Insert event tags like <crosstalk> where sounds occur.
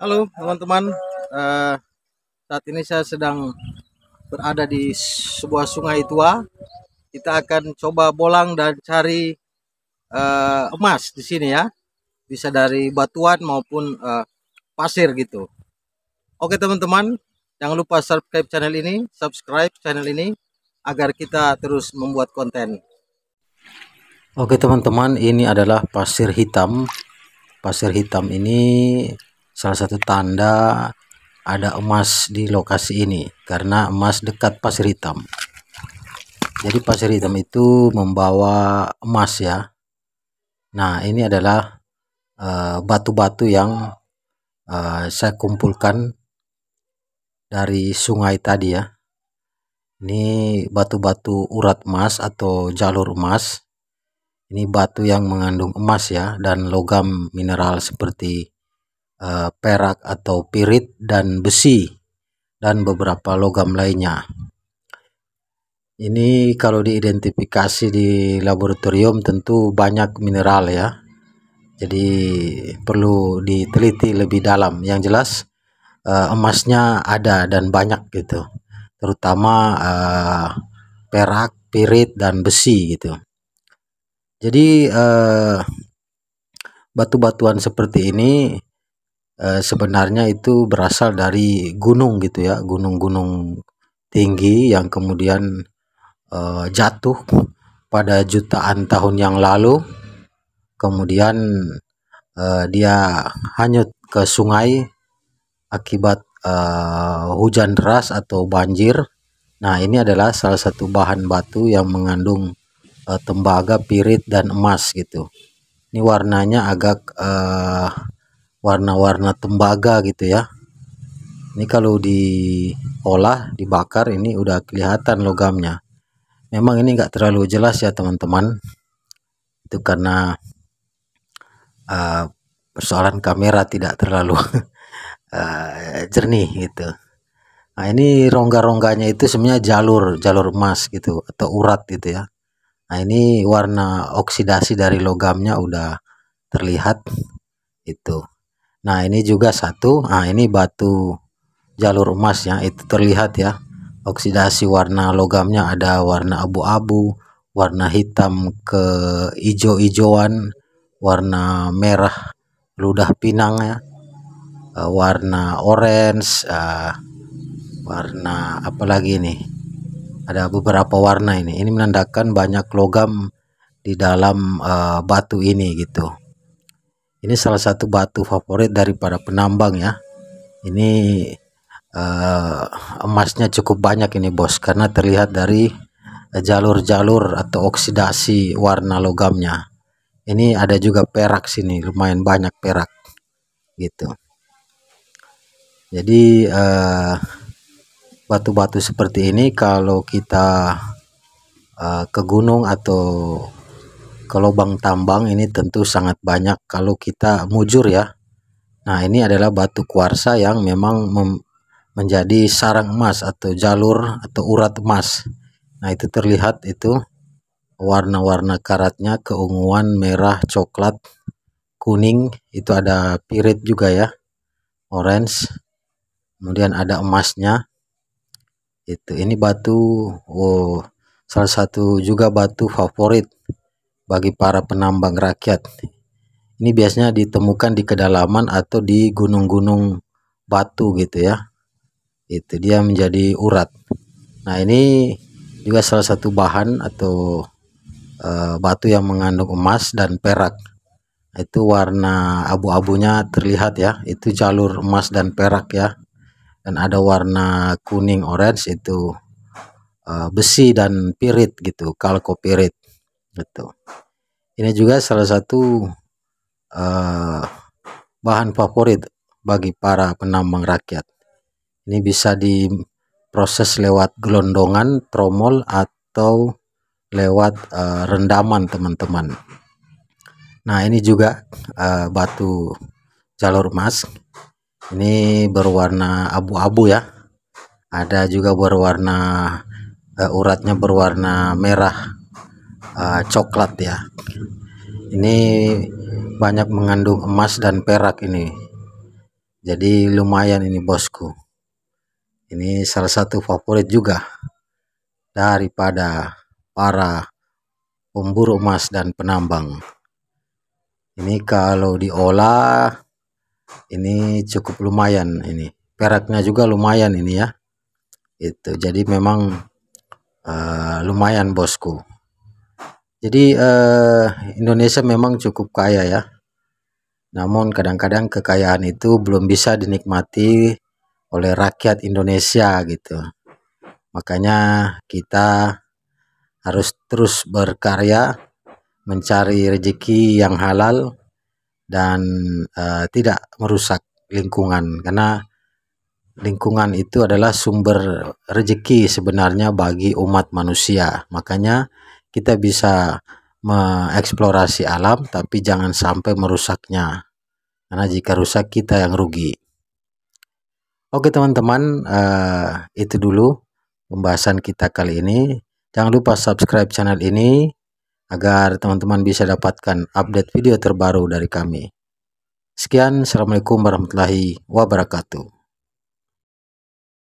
Halo teman-teman, uh, saat ini saya sedang berada di sebuah sungai tua. Kita akan coba bolang dan cari uh, emas di sini ya, bisa dari batuan maupun uh, pasir gitu. Oke teman-teman, jangan lupa subscribe channel ini, subscribe channel ini agar kita terus membuat konten. Oke teman-teman, ini adalah pasir hitam. Pasir hitam ini salah satu tanda ada emas di lokasi ini karena emas dekat pasir hitam jadi pasir hitam itu membawa emas ya nah ini adalah eh, batu-batu uh, yang uh, saya kumpulkan dari sungai tadi ya ini batu-batu urat emas atau jalur emas ini batu yang mengandung emas ya dan logam mineral seperti Eh, perak atau pirit dan besi dan beberapa logam lainnya. Ini kalau diidentifikasi di laboratorium tentu banyak mineral ya. Jadi perlu diteliti lebih dalam. Yang jelas eh, emasnya ada dan banyak gitu. Terutama eh, perak, pirit dan besi gitu. Jadi batu-batuan seperti ini Eh, sebenarnya itu berasal dari gunung gitu ya gunung-gunung tinggi yang kemudian eh, jatuh pada jutaan tahun yang lalu kemudian eh, dia hanyut ke sungai akibat hujan deras atau banjir nah ini adalah salah satu bahan batu yang mengandung tembaga pirit dan emas gitu ini warnanya agak uh, warna-warna tembaga gitu ya ini kalau diolah dibakar ini udah kelihatan logamnya memang ini enggak terlalu jelas ya teman-teman itu karena uh, persoalan kamera tidak terlalu uh, <laughs> jernih gitu nah ini rongga-rongganya itu sebenarnya jalur jalur emas gitu atau urat gitu ya nah ini warna oksidasi dari logamnya udah terlihat itu Nah ini juga satu Nah ini batu jalur emas ya itu terlihat ya oksidasi warna logamnya ada warna abu-abu warna hitam ke ijo-ijoan warna merah ludah pinang ya eh, warna orange eh, Warna warna apalagi ini ada beberapa warna ini ini menandakan banyak logam di dalam uh, batu ini gitu ini salah satu batu favorit daripada penambang ya ini uh, emasnya cukup banyak ini bos karena terlihat dari jalur-jalur atau oksidasi warna logamnya ini ada juga perak sini lumayan banyak perak gitu jadi eh, batu-batu uh, seperti ini kalau kita uh, ke gunung atau kalau bank tambang ini tentu sangat banyak kalau kita mujur ya nah ini adalah batu kuarsa yang memang menjadi sarang emas atau jalur atau urat emas nah itu terlihat itu warna-warna karatnya keunguan merah coklat kuning itu ada pirit juga ya orange kemudian ada emasnya itu ini batu oh, salah satu juga batu favorit bagi para penambang rakyat. Ini biasanya ditemukan di kedalaman atau di gunung-gunung batu gitu ya. Itu dia menjadi urat. Nah, ini juga salah satu bahan atau e, batu yang mengandung emas dan perak. Itu warna abu-abunya terlihat ya, itu jalur emas dan perak ya. Dan ada warna kuning orange itu eh, besi dan pirit gitu, kalkopirit gitu ini juga salah satu uh, bahan favorit bagi para penambang rakyat ini bisa diproses lewat gelondongan tromol atau lewat uh, rendaman teman-teman nah ini juga uh, batu jalur emas ini berwarna abu-abu ya ada juga berwarna uh, uratnya berwarna merah Ah, coklat ya ini banyak mengandung emas dan perak ini jadi lumayan ini bosku ini salah satu favorit juga daripada para pemburu emas dan penambang ini kalau diolah ini cukup lumayan ini peraknya juga lumayan ini ya itu jadi memang uh, lumayan bosku jadi eh, Indonesia memang cukup kaya ya. Namun kadang-kadang kekayaan itu belum bisa dinikmati oleh rakyat Indonesia gitu. Makanya kita harus terus berkarya mencari rezeki yang halal dan eh, tidak merusak lingkungan karena lingkungan itu adalah sumber rezeki sebenarnya bagi umat manusia. Makanya kita bisa mengeksplorasi alam tapi jangan sampai merusaknya karena jika rusak kita yang rugi oke teman-teman uh, itu dulu pembahasan kita kali ini jangan lupa subscribe channel ini agar teman-teman bisa dapatkan update video terbaru dari kami sekian assalamualaikum warahmatullahi wabarakatuh